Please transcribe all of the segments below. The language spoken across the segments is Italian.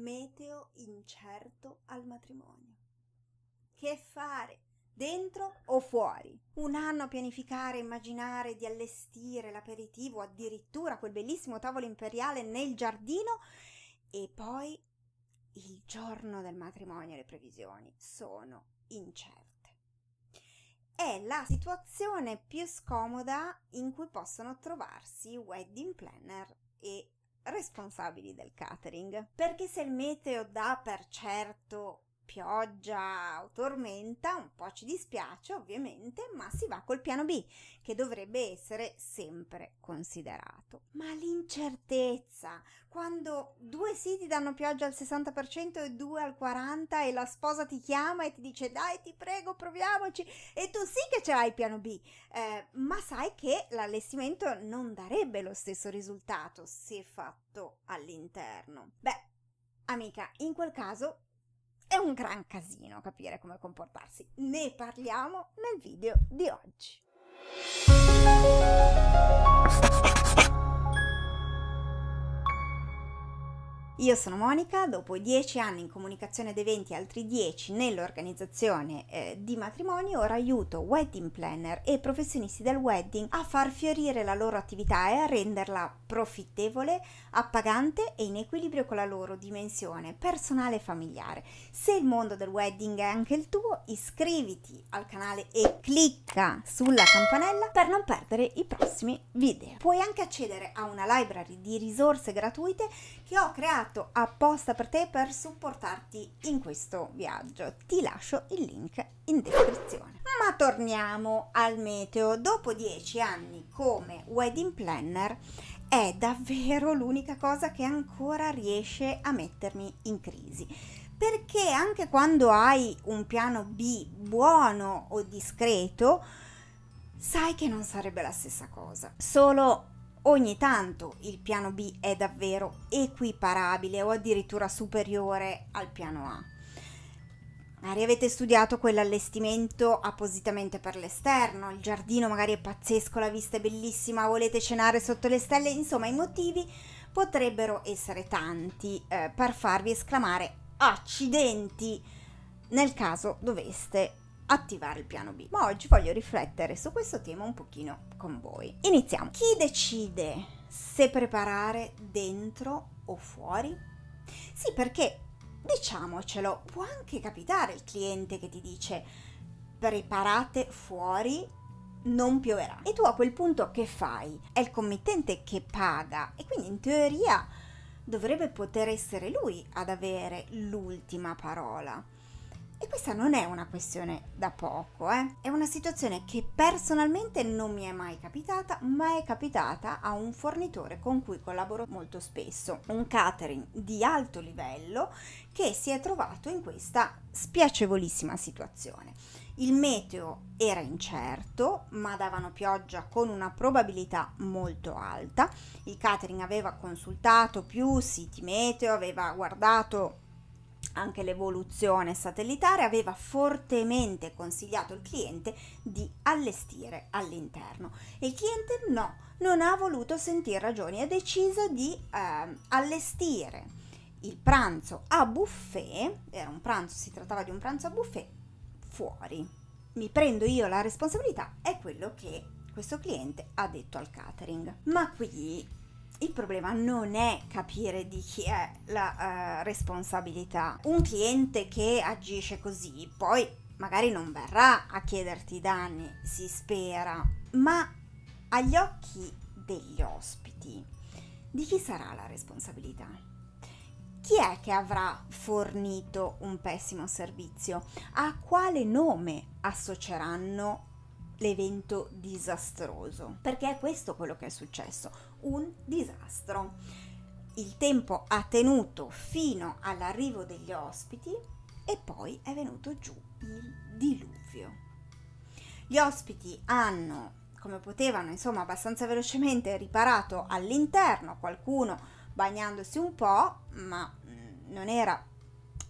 meteo incerto al matrimonio. Che fare? Dentro o fuori? Un anno a pianificare, immaginare di allestire l'aperitivo, addirittura quel bellissimo tavolo imperiale nel giardino e poi il giorno del matrimonio le previsioni sono incerte. È la situazione più scomoda in cui possono trovarsi wedding planner e responsabili del catering. Perché se il meteo dà per certo pioggia o tormenta, un po' ci dispiace ovviamente, ma si va col piano B, che dovrebbe essere sempre considerato. Ma l'incertezza, quando due siti danno pioggia al 60% e due al 40% e la sposa ti chiama e ti dice dai ti prego proviamoci e tu sì che ce l'hai piano B, eh, ma sai che l'allestimento non darebbe lo stesso risultato se fatto all'interno. Beh, amica, in quel caso è un gran casino capire come comportarsi. Ne parliamo nel video di oggi. Io sono Monica, dopo 10 anni in comunicazione ed eventi e altri 10 nell'organizzazione eh, di matrimoni, ora aiuto wedding planner e professionisti del wedding a far fiorire la loro attività e a renderla profittevole, appagante e in equilibrio con la loro dimensione personale e familiare. Se il mondo del wedding è anche il tuo, iscriviti al canale e clicca sulla campanella per non perdere i prossimi video. Puoi anche accedere a una library di risorse gratuite che ho creato fatto apposta per te per supportarti in questo viaggio. Ti lascio il link in descrizione. Ma torniamo al meteo. Dopo dieci anni come wedding planner è davvero l'unica cosa che ancora riesce a mettermi in crisi. Perché anche quando hai un piano B buono o discreto, sai che non sarebbe la stessa cosa. Solo Ogni tanto il piano B è davvero equiparabile o addirittura superiore al piano A. Magari avete studiato quell'allestimento appositamente per l'esterno, il giardino magari è pazzesco, la vista è bellissima, volete cenare sotto le stelle, insomma i motivi potrebbero essere tanti eh, per farvi esclamare accidenti nel caso doveste attivare il piano B. Ma oggi voglio riflettere su questo tema un pochino con voi. Iniziamo. Chi decide se preparare dentro o fuori? Sì, perché diciamocelo, può anche capitare il cliente che ti dice preparate fuori non pioverà. E tu a quel punto che fai? È il committente che paga e quindi in teoria dovrebbe poter essere lui ad avere l'ultima parola. E questa non è una questione da poco, eh? è una situazione che personalmente non mi è mai capitata, ma è capitata a un fornitore con cui collaboro molto spesso, un catering di alto livello che si è trovato in questa spiacevolissima situazione. Il meteo era incerto, ma davano pioggia con una probabilità molto alta. Il catering aveva consultato più siti meteo, aveva guardato anche l'evoluzione satellitare aveva fortemente consigliato il cliente di allestire all'interno e il cliente no, non ha voluto sentire ragioni, ha deciso di eh, allestire il pranzo a buffet, era un pranzo, si trattava di un pranzo a buffet, fuori. Mi prendo io la responsabilità, è quello che questo cliente ha detto al catering. Ma qui il problema non è capire di chi è la uh, responsabilità. Un cliente che agisce così poi magari non verrà a chiederti danni, si spera, ma agli occhi degli ospiti di chi sarà la responsabilità? Chi è che avrà fornito un pessimo servizio? A quale nome associeranno l'evento disastroso, perché è questo quello che è successo, un disastro. Il tempo ha tenuto fino all'arrivo degli ospiti e poi è venuto giù il diluvio. Gli ospiti hanno, come potevano, insomma, abbastanza velocemente riparato all'interno, qualcuno bagnandosi un po', ma mm, non era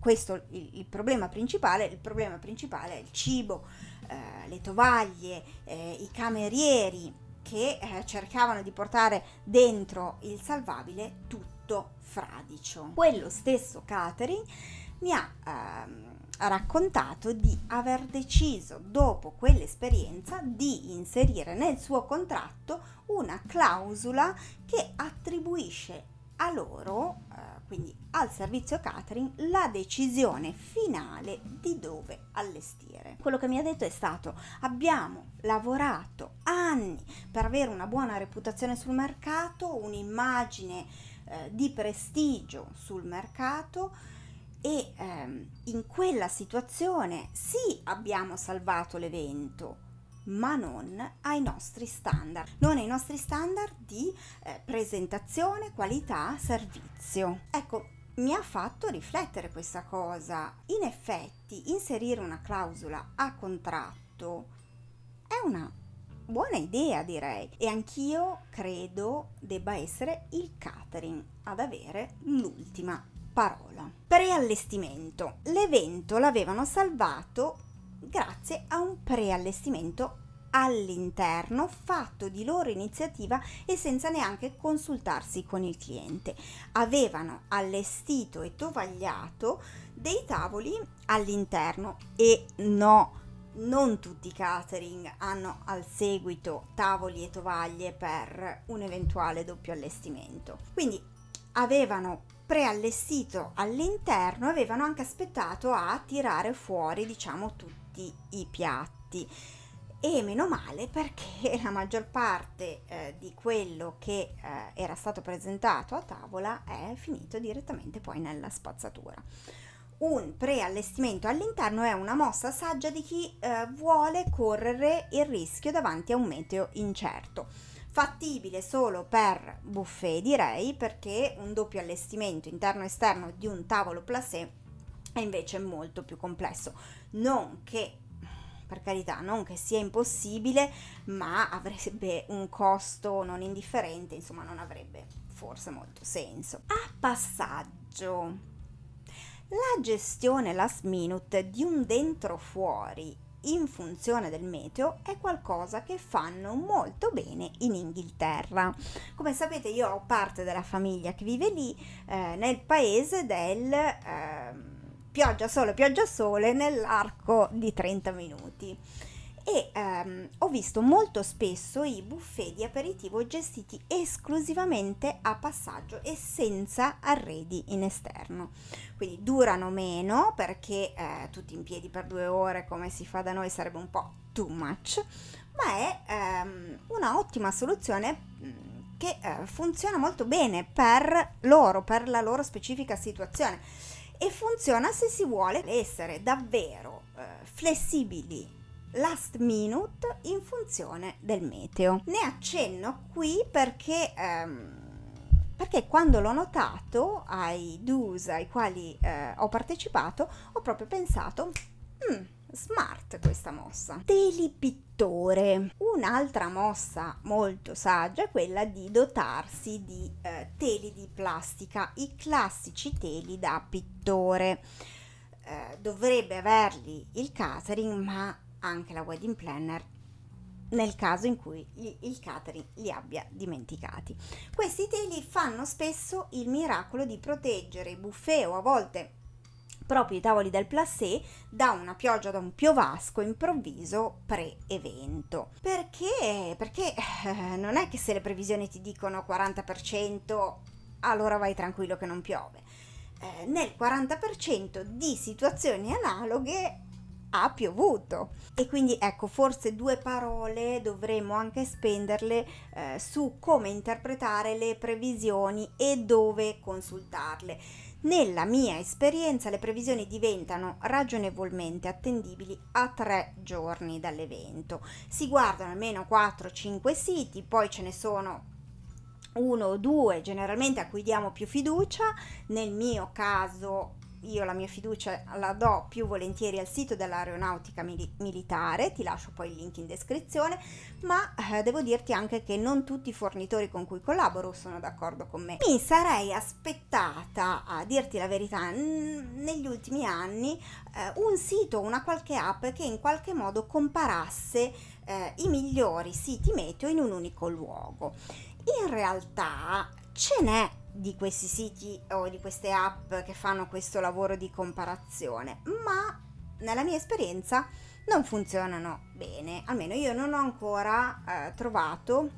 questo il, il problema principale, il problema principale è il cibo eh, le tovaglie, eh, i camerieri che eh, cercavano di portare dentro il salvabile tutto fradicio. Quello stesso Catherine mi ha ehm, raccontato di aver deciso dopo quell'esperienza di inserire nel suo contratto una clausola che attribuisce a loro, eh, quindi al servizio catering, la decisione finale di dove allestire. Quello che mi ha detto è stato abbiamo lavorato anni per avere una buona reputazione sul mercato, un'immagine eh, di prestigio sul mercato e ehm, in quella situazione sì abbiamo salvato l'evento ma non ai nostri standard, non ai nostri standard di eh, presentazione, qualità, servizio. Ecco, mi ha fatto riflettere questa cosa. In effetti, inserire una clausola a contratto è una buona idea, direi, e anch'io credo debba essere il catering ad avere l'ultima parola. Preallestimento. L'evento l'avevano salvato grazie a un preallestimento all'interno fatto di loro iniziativa e senza neanche consultarsi con il cliente. Avevano allestito e tovagliato dei tavoli all'interno e no, non tutti i catering hanno al seguito tavoli e tovaglie per un eventuale doppio allestimento. Quindi avevano preallestito all'interno, avevano anche aspettato a tirare fuori, diciamo, tutto tutti i piatti e meno male perché la maggior parte eh, di quello che eh, era stato presentato a tavola è finito direttamente poi nella spazzatura. Un preallestimento all'interno è una mossa saggia di chi eh, vuole correre il rischio davanti a un meteo incerto. Fattibile solo per buffet direi perché un doppio allestimento interno-esterno e di un tavolo placé è invece molto più complesso non che per carità, non che sia impossibile, ma avrebbe un costo non indifferente, insomma non avrebbe forse molto senso. A passaggio. La gestione last minute di un dentro fuori in funzione del meteo è qualcosa che fanno molto bene in Inghilterra. Come sapete io ho parte della famiglia che vive lì eh, nel paese del... Eh, pioggia sole, pioggia sole nell'arco di 30 minuti. E ehm, ho visto molto spesso i buffet di aperitivo gestiti esclusivamente a passaggio e senza arredi in esterno. Quindi durano meno perché eh, tutti in piedi per due ore come si fa da noi sarebbe un po' too much, ma è ehm, una ottima soluzione mm, che eh, funziona molto bene per loro, per la loro specifica situazione e funziona se si vuole essere davvero eh, flessibili last minute in funzione del meteo. Ne accenno qui perché, ehm, perché quando l'ho notato ai DUS ai quali eh, ho partecipato ho proprio pensato... Mm, Smart questa mossa. Telipittore. Un'altra mossa molto saggia è quella di dotarsi di eh, teli di plastica, i classici teli da pittore. Eh, dovrebbe averli il catering, ma anche la wedding planner nel caso in cui il catering li abbia dimenticati. Questi teli fanno spesso il miracolo di proteggere i buffet o a volte proprio i tavoli del placé da una pioggia, da un piovasco improvviso pre-evento. Perché? Perché eh, non è che se le previsioni ti dicono 40%, allora vai tranquillo che non piove. Eh, nel 40% di situazioni analoghe ha piovuto. E quindi ecco, forse due parole dovremmo anche spenderle eh, su come interpretare le previsioni e dove consultarle. Nella mia esperienza le previsioni diventano ragionevolmente attendibili a tre giorni dall'evento. Si guardano almeno 4-5 siti, poi ce ne sono uno o due generalmente a cui diamo più fiducia, nel mio caso io la mia fiducia la do più volentieri al sito dell'aeronautica mili- militare, ti lascio poi il link in descrizione, ma eh, devo dirti anche che non tutti i fornitori con cui collaboro sono d'accordo con me. Mi sarei aspettata, a dirti la verità, n- negli ultimi anni eh, un sito, una qualche app che in qualche modo comparasse eh, i migliori siti meteo in un unico luogo. In realtà ce n'è di questi siti o di queste app che fanno questo lavoro di comparazione, ma nella mia esperienza non funzionano bene, almeno io non ho ancora eh, trovato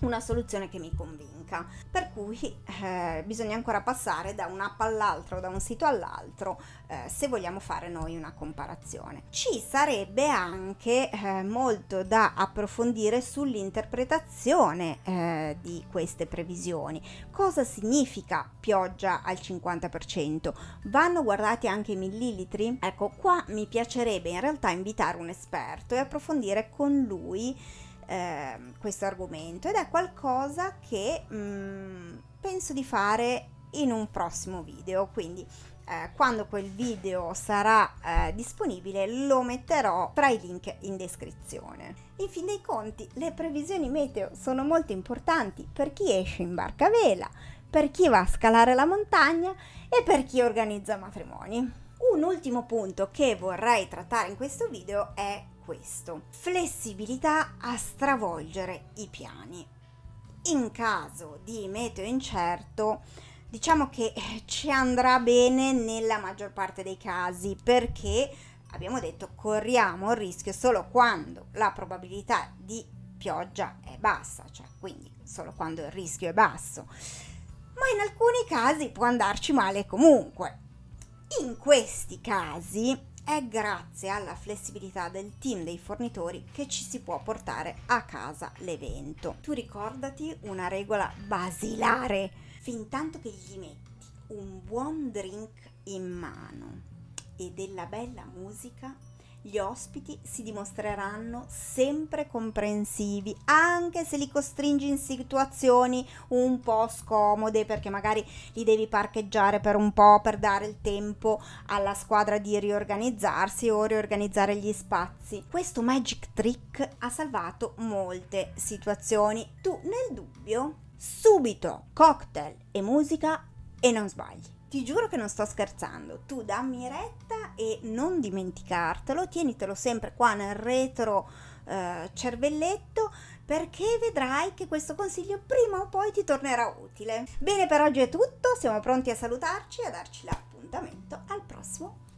una soluzione che mi convinca dinamica, per cui eh, bisogna ancora passare da un'app all'altra o da un sito all'altro eh, se vogliamo fare noi una comparazione. Ci sarebbe anche eh, molto da approfondire sull'interpretazione eh, di queste previsioni. Cosa significa pioggia al 50%? Vanno guardati anche i millilitri? Ecco, qua mi piacerebbe in realtà invitare un esperto e approfondire con lui Ehm, questo argomento ed è qualcosa che mh, penso di fare in un prossimo video, quindi eh, quando quel video sarà eh, disponibile lo metterò tra i link in descrizione. In fin dei conti le previsioni meteo sono molto importanti per chi esce in barca vela, per chi va a scalare la montagna e per chi organizza matrimoni. Un ultimo punto che vorrei trattare in questo video è questo. Flessibilità a stravolgere i piani. In caso di meteo incerto, diciamo che eh, ci andrà bene nella maggior parte dei casi perché abbiamo detto corriamo il rischio solo quando la probabilità di pioggia è bassa, cioè quindi solo quando il rischio è basso. Ma in alcuni casi può andarci male comunque. In questi casi è grazie alla flessibilità del team dei fornitori che ci si può portare a casa l'evento. Tu ricordati una regola basilare, fin tanto che gli metti un buon drink in mano e della bella musica gli ospiti si dimostreranno sempre comprensivi, anche se li costringi in situazioni un po' scomode, perché magari li devi parcheggiare per un po' per dare il tempo alla squadra di riorganizzarsi o riorganizzare gli spazi. Questo magic trick ha salvato molte situazioni. Tu nel dubbio, subito cocktail e musica e non sbagli ti giuro che non sto scherzando, tu dammi retta e non dimenticartelo, tienitelo sempre qua nel retro eh, cervelletto perché vedrai che questo consiglio prima o poi ti tornerà utile. Bene, per oggi è tutto, siamo pronti a salutarci e a darci l'appuntamento al prossimo